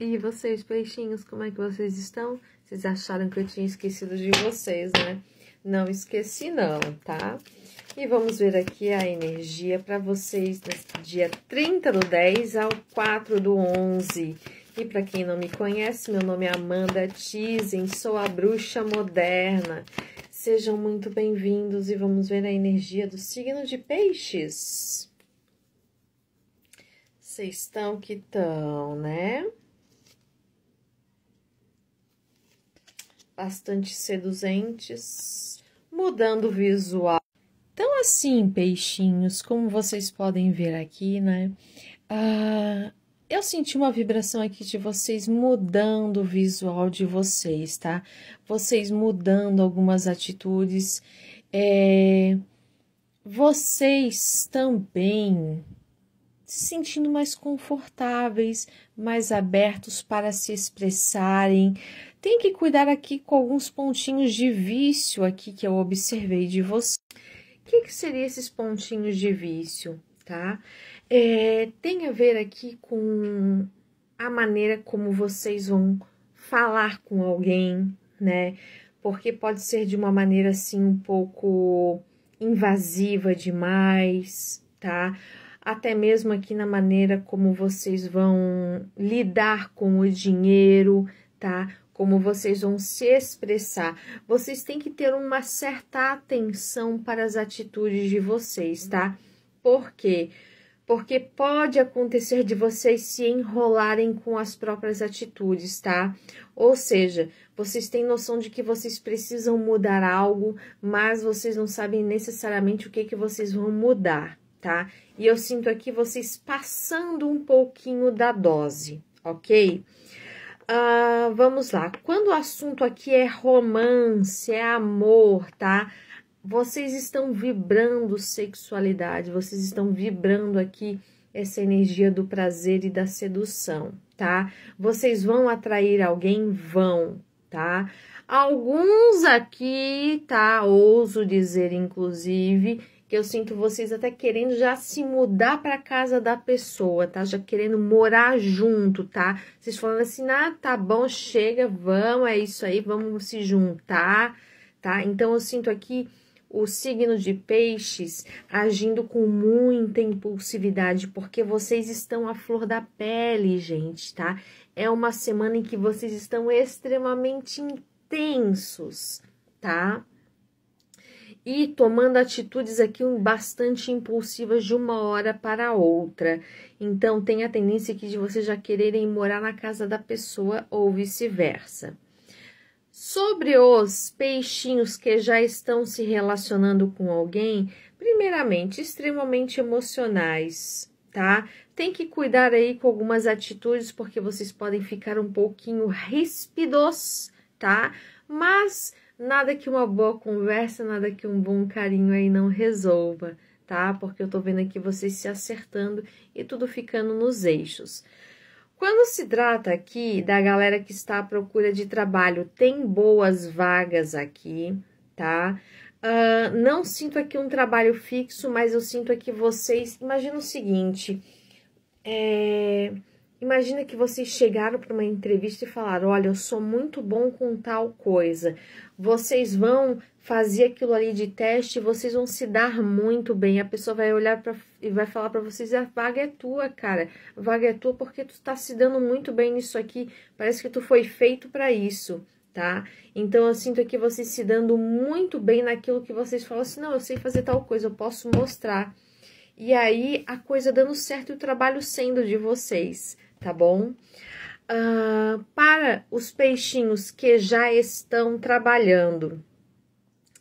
E vocês, peixinhos, como é que vocês estão? Vocês acharam que eu tinha esquecido de vocês, né? Não esqueci não, tá? E vamos ver aqui a energia para vocês nesse dia 30 do 10 ao 4 do 11. E para quem não me conhece, meu nome é Amanda Tizen, sou a bruxa moderna. Sejam muito bem-vindos e vamos ver a energia do signo de peixes. Vocês estão que estão, né? bastante seduzentes, mudando o visual. Então, assim, peixinhos, como vocês podem ver aqui, né? Ah, eu senti uma vibração aqui de vocês mudando o visual de vocês, tá? Vocês mudando algumas atitudes. É... Vocês também se sentindo mais confortáveis, mais abertos para se expressarem. Tem que cuidar aqui com alguns pontinhos de vício aqui que eu observei de você. O que, que seriam esses pontinhos de vício, tá? É, tem a ver aqui com a maneira como vocês vão falar com alguém, né? Porque pode ser de uma maneira assim um pouco invasiva demais, tá? até mesmo aqui na maneira como vocês vão lidar com o dinheiro, tá? Como vocês vão se expressar. Vocês têm que ter uma certa atenção para as atitudes de vocês, tá? Por quê? Porque pode acontecer de vocês se enrolarem com as próprias atitudes, tá? Ou seja, vocês têm noção de que vocês precisam mudar algo, mas vocês não sabem necessariamente o que, que vocês vão mudar, tá? E eu sinto aqui vocês passando um pouquinho da dose, ok? Uh, vamos lá. Quando o assunto aqui é romance, é amor, tá? Vocês estão vibrando sexualidade, vocês estão vibrando aqui essa energia do prazer e da sedução, tá? Vocês vão atrair alguém? Vão, tá? Alguns aqui, tá? Ouso dizer, inclusive, que eu sinto vocês até querendo já se mudar para casa da pessoa, tá? Já querendo morar junto, tá? Vocês falando assim, ah, tá bom, chega, vamos, é isso aí, vamos se juntar, tá? Então eu sinto aqui o signo de peixes agindo com muita impulsividade, porque vocês estão à flor da pele, gente, tá? É uma semana em que vocês estão extremamente intensos tensos, tá? E tomando atitudes aqui bastante impulsivas de uma hora para outra. Então, tem a tendência aqui de vocês já quererem morar na casa da pessoa ou vice-versa. Sobre os peixinhos que já estão se relacionando com alguém, primeiramente, extremamente emocionais, tá? Tem que cuidar aí com algumas atitudes, porque vocês podem ficar um pouquinho ríspidos tá? Mas nada que uma boa conversa, nada que um bom carinho aí não resolva, tá? Porque eu tô vendo aqui vocês se acertando e tudo ficando nos eixos. Quando se trata aqui da galera que está à procura de trabalho, tem boas vagas aqui, tá? Uh, não sinto aqui um trabalho fixo, mas eu sinto aqui vocês. Imagina o seguinte: é, Imagina que vocês chegaram para uma entrevista e falaram: Olha, eu sou muito bom com tal coisa. Vocês vão fazer aquilo ali de teste, vocês vão se dar muito bem. A pessoa vai olhar pra, e vai falar para vocês: A vaga é tua, cara. A vaga é tua porque tu está se dando muito bem nisso aqui. Parece que tu foi feito para isso. Tá? Então eu sinto aqui vocês se dando muito bem naquilo que vocês falam assim: não, eu sei fazer tal coisa, eu posso mostrar. E aí a coisa dando certo e o trabalho sendo de vocês tá bom? Uh, para os peixinhos que já estão trabalhando,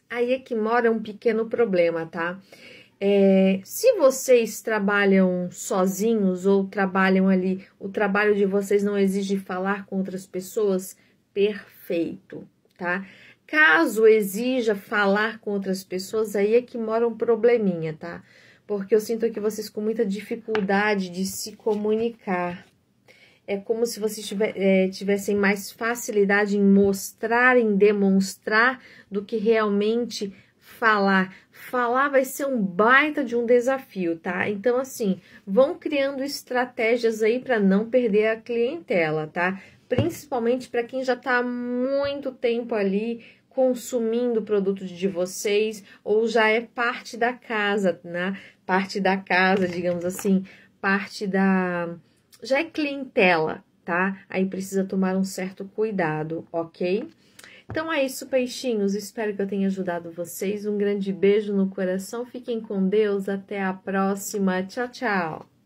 aí é que mora um pequeno problema, tá? É, se vocês trabalham sozinhos ou trabalham ali, o trabalho de vocês não exige falar com outras pessoas, perfeito, tá? Caso exija falar com outras pessoas, aí é que mora um probleminha, tá? Porque eu sinto que vocês com muita dificuldade de se comunicar, é como se vocês é, tivessem mais facilidade em mostrar, em demonstrar, do que realmente falar. Falar vai ser um baita de um desafio, tá? Então, assim, vão criando estratégias aí para não perder a clientela, tá? Principalmente para quem já está há muito tempo ali consumindo produtos de vocês ou já é parte da casa, né? Parte da casa, digamos assim, parte da já é clientela, tá? Aí precisa tomar um certo cuidado, ok? Então é isso, peixinhos. Espero que eu tenha ajudado vocês. Um grande beijo no coração. Fiquem com Deus. Até a próxima. Tchau, tchau.